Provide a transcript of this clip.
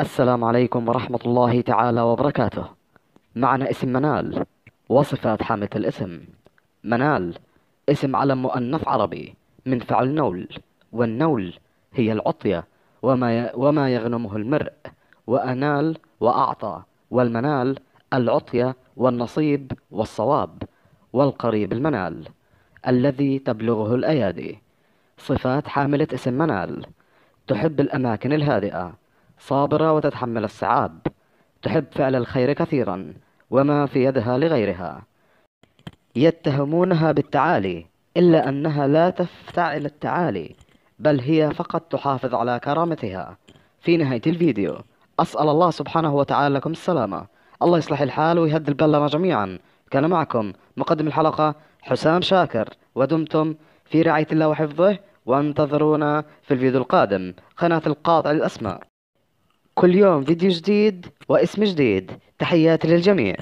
السلام عليكم ورحمة الله تعالى وبركاته معنا اسم منال وصفات حاملة الاسم منال اسم علم مؤنث عربي من فعل نول والنول هي العطية وما, وما يغنمه المرء وأنال وأعطى والمنال العطية والنصيب والصواب والقريب المنال الذي تبلغه الأيادي صفات حاملة اسم منال تحب الأماكن الهادئة صابرة وتتحمل الصعاب تحب فعل الخير كثيرا وما في يدها لغيرها يتهمونها بالتعالي إلا أنها لا تفتعل التعالي بل هي فقط تحافظ على كرامتها في نهاية الفيديو أسأل الله سبحانه وتعالى لكم السلامة الله يصلح الحال ويهدي البلنا جميعا كان معكم مقدم الحلقة حسام شاكر ودمتم في رعاية الله وحفظه وانتظرونا في الفيديو القادم قناة القاطع الأسماء كل يوم فيديو جديد واسم جديد تحياتي للجميع